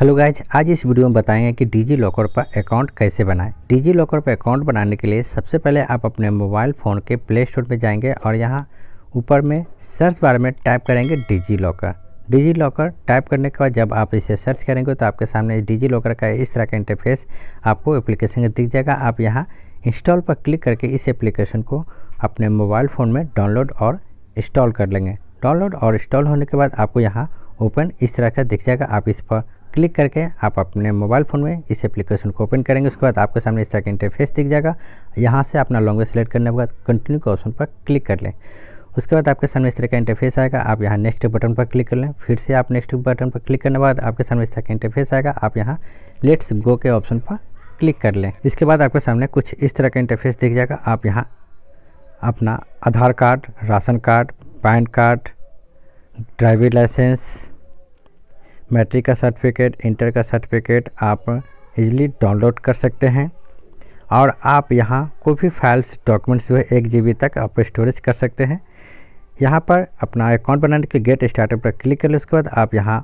hello guys आज इस video में बताएंगे कि डिजी लॉकर पर अकाउंट कैसे बनाएं डिजी लॉकर पर अकाउंट बनाने के लिए सबसे पहले आप अपने मोबाइल फ़ोन के प्ले स्टोर में जाएंगे और यहाँ ऊपर में सर्च बार में टाइप करेंगे DigiLocker DigiLocker type करने के बाद जब आप इसे सर्च करेंगे तो आपके सामने डिजी लॉकर का इस तरह का इंटरफेस आपको एप्लीकेशन दिख जाएगा आप यहाँ इंस्टॉल पर क्लिक करके इस एप्लीकेशन को अपने मोबाइल फ़ोन में डाउनलोड और इंस्टॉल कर लेंगे डाउनलोड और इंस्टॉल होने के बाद आपको यहाँ ओपन इस तरह का दिख जाएगा आप इस पर क्लिक करके आप अपने मोबाइल फ़ोन में इस एप्लीकेशन को ओपन करेंगे उसके बाद आपके सामने इस तरह का इंटरफेस दिख जाएगा यहाँ से अपना लैंग्वेज सेलेक्ट करने के बाद कंटिन्यू के ऑप्शन पर क्लिक कर लें उसके बाद आपके सामने इस तरह का इंटरफेस आएगा आप यहाँ नेक्स्ट बटन पर क्लिक कर लें फिर से आप नेक्स्ट बटन पर क्लिक करने के बाद आपके सामने इस तरह का इंटरफेस आएगा आप यहाँ लेट्स गो के ऑप्शन पर क्लिक कर लें इसके बाद आपके सामने कुछ इस तरह का इंटरफेस दिख जाएगा आप यहाँ अपना Aadhaar card ration card PAN card driving licence matric का सर्टिफिकेट इंटर का सर्टिफिकेट आप इजीली डाउनलोड कर सकते हैं और आप यहाँ कोई भी फाइल्स डॉक्यूमेंट्स जो है एक जी तक आप स्टोरेज कर सकते हैं यहाँ पर अपना अकाउंट बनाने के लिए गेट स्टार्टअप पर क्लिक कर लें उसके बाद आप यहाँ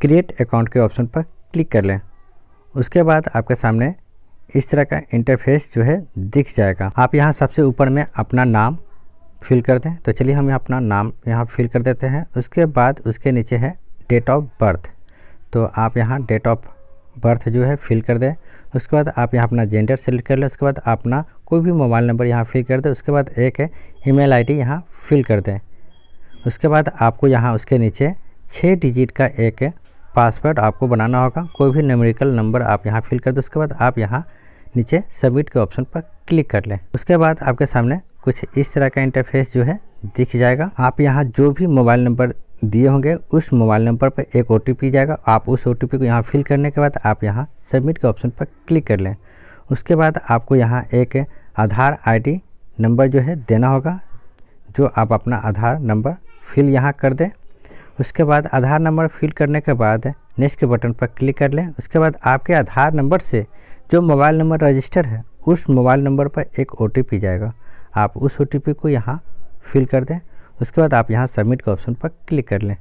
क्रिएट अकाउंट के ऑप्शन पर क्लिक कर लें उसके बाद आपके सामने इस तरह का इंटरफेस जो है दिख जाएगा आप यहाँ सबसे ऊपर में अपना नाम फिल कर दें तो चलिए हम अपना नाम यहाँ फिल कर देते हैं उसके बाद उसके नीचे है डेट ऑफ बर्थ तो आप यहाँ डेट ऑफ बर्थ जो है फिल कर दें उसके बाद आप यहाँ अपना जेंडर सेलेक्ट कर लें उसके बाद अपना कोई भी मोबाइल नंबर यहाँ फिल कर दें उसके बाद एक ई आई डी यहाँ फिल कर दें उसके बाद आपको यहाँ उसके नीचे छः डिजिट का एक पासवर्ड आपको बनाना होगा कोई भी न्यूमेरिकल नंबर आप यहाँ फिल कर दें उसके बाद आप यहाँ नीचे सबमिट के ऑप्शन पर क्लिक कर लें उसके बाद आपके सामने कुछ इस तरह का इंटरफेस जो है दिख जाएगा आप यहाँ जो भी मोबाइल नंबर दिए होंगे उस मोबाइल नंबर पर एक ओ जाएगा आप उस ओ को यहाँ फिल करने के बाद आप यहाँ सबमिट के ऑप्शन पर क्लिक कर लें उसके बाद आपको यहाँ एक आधार आईडी नंबर जो है देना होगा जो आप अपना आधार नंबर फिल यहाँ कर दें उसके बाद आधार नंबर फिल करने के बाद नेक्स्ट के बटन पर क्लिक कर लें उसके बाद आपके आधार नंबर से जो मोबाइल नंबर रजिस्टर है उस मोबाइल नंबर पर एक ओ जाएगा आप उस ओ को यहाँ फिल कर दें उसके बाद आप यहाँ सबमिट के ऑप्शन पर क्लिक कर लें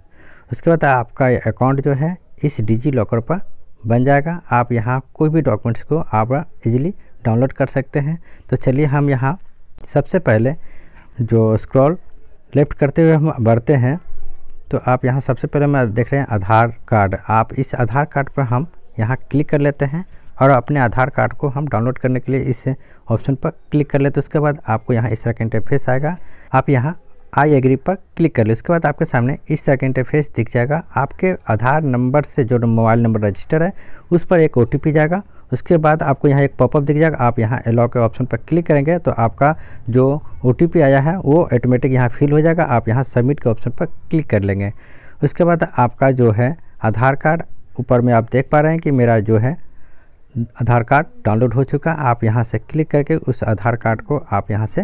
उसके बाद आपका अकाउंट जो है इस डिजी लॉकर पर बन जाएगा आप यहाँ कोई भी डॉक्यूमेंट्स को आप इजीली डाउनलोड कर सकते हैं तो चलिए हम यहाँ सबसे पहले जो स्क्रॉल लेफ्ट करते हुए हम बढ़ते हैं तो आप यहाँ सबसे पहले मैं देख रहे हैं आधार कार्ड आप इस आधार कार्ड पर हम यहाँ क्लिक कर लेते हैं और अपने आधार कार्ड को हम डाउनलोड करने के लिए इस ऑप्शन पर क्लिक कर लेते हैं उसके बाद आपको यहाँ इस तरह का इंटरफेस आएगा आप यहाँ आई एग्री पर क्लिक कर लें उसके बाद आपके सामने इस तरह का इंटरफेस दिख जाएगा आपके आधार नंबर से जो मोबाइल नंबर रजिस्टर है उस पर एक ओ जाएगा उसके बाद आपको यहाँ एक पॉपअप दिख जाएगा आप यहाँ एलो के ऑप्शन पर क्लिक करेंगे तो आपका जो ओ आया है वो ऑटोमेटिक यहाँ फिल हो जाएगा आप यहाँ सबमिट के ऑप्शन पर क्लिक कर लेंगे उसके बाद आपका जो है आधार कार्ड ऊपर में आप देख पा रहे हैं कि मेरा जो है आधार कार्ड डाउनलोड हो चुका आप यहाँ से क्लिक करके उस आधार कार्ड को आप यहाँ से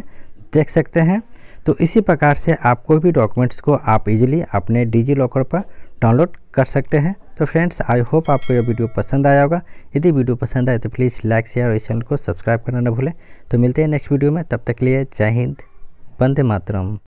देख सकते हैं तो इसी प्रकार से आप कोई भी डॉक्यूमेंट्स को आप इजीली अपने डिजी लॉकर पर डाउनलोड कर सकते हैं तो फ्रेंड्स आई होप आपको यह वीडियो पसंद आया होगा यदि वीडियो पसंद आए तो प्लीज़ लाइक शेयर और इस चैनल को सब्सक्राइब करना न भूलें तो मिलते हैं नेक्स्ट वीडियो में तब तक के लिए जय हिंद बंदे मातरम